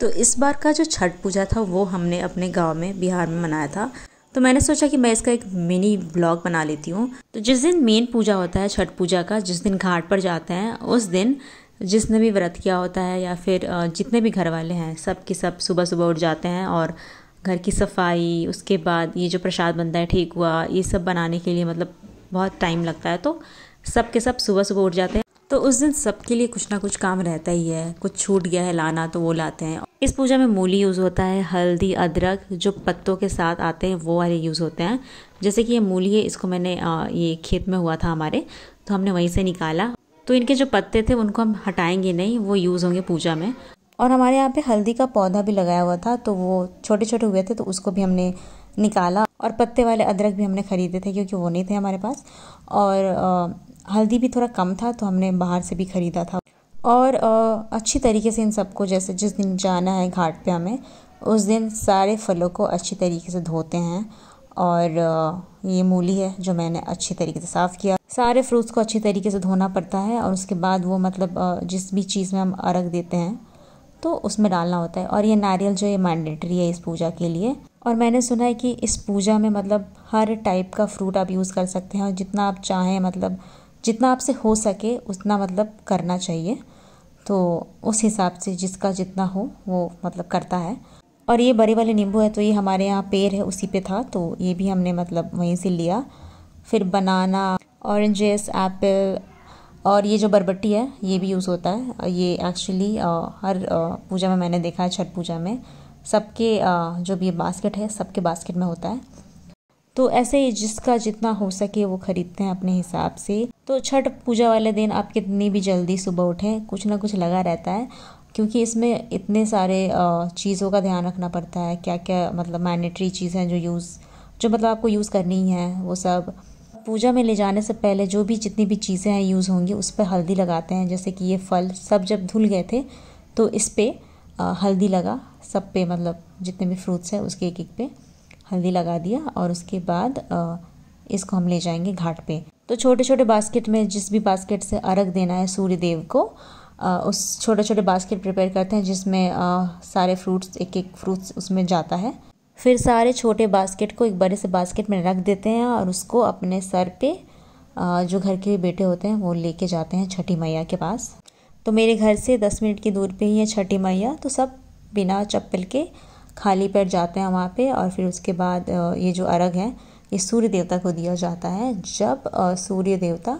तो इस बार का जो छठ पूजा था वो हमने अपने गांव में बिहार में मनाया था तो मैंने सोचा कि मैं इसका एक मिनी ब्लॉग बना लेती हूँ तो जिस दिन मेन पूजा होता है छठ पूजा का जिस दिन घाट पर जाते हैं उस दिन जिसने भी व्रत किया होता है या फिर जितने भी घर वाले हैं सब के सब सुबह सुबह उठ जाते हैं और घर की सफाई उसके बाद ये जो प्रसाद बनता है ठीक हुआ ये सब बनाने के लिए मतलब बहुत टाइम लगता है तो सब के सब सुबह सुबह उठ जाते हैं तो उस दिन सबके लिए कुछ ना कुछ काम रहता ही है कुछ छूट गया है लाना तो वो लाते हैं इस पूजा में मूली यूज़ होता है हल्दी अदरक जो पत्तों के साथ आते हैं वो वाले यूज़ होते हैं जैसे कि ये मूली है इसको मैंने ये खेत में हुआ था हमारे तो हमने वहीं से निकाला तो इनके जो पत्ते थे उनको हम हटाएंगे नहीं वो यूज़ होंगे पूजा में और हमारे यहाँ पे हल्दी का पौधा भी लगाया हुआ था तो वो छोटे छोटे हुए थे तो उसको भी हमने निकाला और पत्ते वाले अदरक भी हमने ख़रीदे थे क्योंकि वो नहीं थे हमारे पास और हल्दी भी थोड़ा कम था तो हमने बाहर से भी ख़रीदा था और अच्छी तरीके से इन सबको जैसे जिस दिन जाना है घाट पे हमें उस दिन सारे फलों को अच्छी तरीके से धोते हैं और ये मूली है जो मैंने अच्छी तरीके से साफ़ किया सारे फ्रूट्स को अच्छी तरीके से धोना पड़ता है और उसके बाद वो मतलब जिस भी चीज़ में हम अरग देते हैं तो उसमें डालना होता है और ये नारियल जो ये मैंडेटरी है इस पूजा के लिए और मैंने सुना है कि इस पूजा में मतलब हर टाइप का फ्रूट आप यूज़ कर सकते हैं और जितना आप चाहें मतलब जितना आपसे हो सके उतना मतलब करना चाहिए तो उस हिसाब से जिसका जितना हो वो मतलब करता है और ये बड़े वाले नींबू है तो ये हमारे यहाँ पेड़ है उसी पे था तो ये भी हमने मतलब वहीं से लिया फिर बनाना ऑरेंजेस एप्पल और ये जो बरबट्टी है ये भी यूज़ होता है ये एक्चुअली हर पूजा में मैंने देखा है छठ पूजा में सबके जो भी बास्केट है सबके बास्केट में होता है तो ऐसे जिसका जितना हो सके वो ख़रीदते हैं अपने हिसाब से तो छठ पूजा वाले दिन आप कितनी भी जल्दी सुबह उठें कुछ ना कुछ लगा रहता है क्योंकि इसमें इतने सारे चीज़ों का ध्यान रखना पड़ता है क्या क्या मतलब मैंडेटरी चीज़ हैं जो यूज़ जो मतलब आपको यूज़ करनी है वो सब पूजा में ले जाने से पहले जो भी जितनी भी चीज़ें हैं यूज़ होंगी उस पर हल्दी लगाते हैं जैसे कि ये फल सब जब धुल गए थे तो इस पर हल्दी लगा सब पे मतलब जितने भी फ्रूट्स हैं उसके एक एक पे हल्दी लगा दिया और उसके बाद इसको हम ले जाएंगे घाट पे तो छोटे छोटे बास्केट में जिस भी बास्केट से अर्घ देना है सूर्य देव को उस छोटे छोटे बास्केट प्रिपेयर करते हैं जिसमें सारे फ्रूट्स एक एक फ्रूट्स उसमें जाता है फिर सारे छोटे बास्केट को एक बड़े से बास्केट में रख देते हैं और उसको अपने सर पे जो घर के बेटे होते हैं वो लेके जाते हैं छठी मैया के पास तो मेरे घर से दस मिनट की दूर पे ही है छठी मैया तो सब बिना चप्पल के खाली पैर जाते हैं वहाँ पे और फिर उसके बाद ये जो अर्घ है ये सूर्य देवता को दिया जाता है जब सूर्य देवता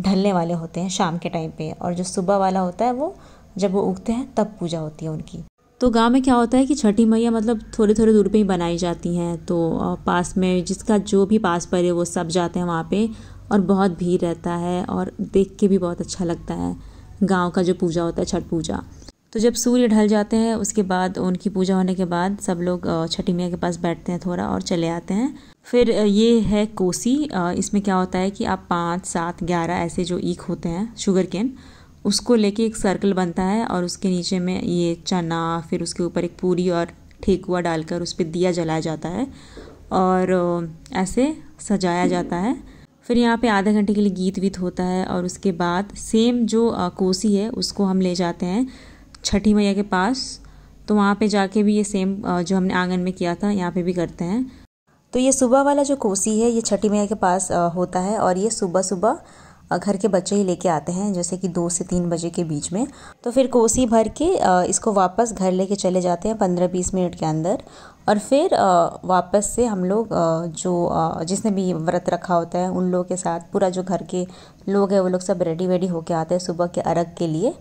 ढलने वाले होते हैं शाम के टाइम पे और जो सुबह वाला होता है वो जब वो उगते हैं तब पूजा होती है उनकी तो गांव में क्या होता है कि छठी मैया मतलब थोड़े थोड़े दूर पे ही बनाई जाती हैं तो पास में जिसका जो भी पास पर है वो सब जाते हैं वहाँ पे और बहुत भीड़ रहता है और देख के भी बहुत अच्छा लगता है गांव का जो पूजा होता है छठ पूजा तो जब सूर्य ढल जाते हैं उसके बाद उनकी पूजा होने के बाद सब लोग छठी मैया के पास बैठते हैं थोड़ा और चले आते हैं फिर ये है कोसी इसमें क्या होता है कि आप पाँच सात ग्यारह ऐसे जो ईख होते हैं शुगर केन उसको लेके एक सर्कल बनता है और उसके नीचे में ये चना फिर उसके ऊपर एक पूरी और ठेकुआ डालकर उस पर दिया जलाया जाता है और ऐसे सजाया जाता है फिर यहाँ पे आधे घंटे के लिए गीत वीत होता है और उसके बाद सेम जो कोसी है उसको हम ले जाते हैं छठी मैया के पास तो वहाँ पे जाके भी ये सेम जो हमने आंगन में किया था यहाँ पे भी करते हैं तो ये सुबह वाला जो कोसी है ये छठी मैया के पास होता है और ये सुबह सुबह घर के बच्चे ही लेके आते हैं जैसे कि दो से तीन बजे के बीच में तो फिर कोसी भर के इसको वापस घर लेके चले जाते हैं पंद्रह बीस मिनट के अंदर और फिर वापस से हम लोग जो जिसने भी व्रत रखा होता है उन लोगों के साथ पूरा जो घर के लोग हैं वो लोग सब रेडी वेडी होके आते हैं सुबह के अर्घ के लिए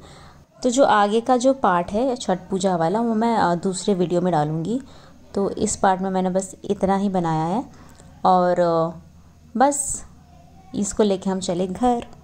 तो जो आगे का जो पार्ट है छठ पूजा वाला वो मैं दूसरे वीडियो में डालूँगी तो इस पार्ट में मैंने बस इतना ही बनाया है और बस इसको लेके हम चले घर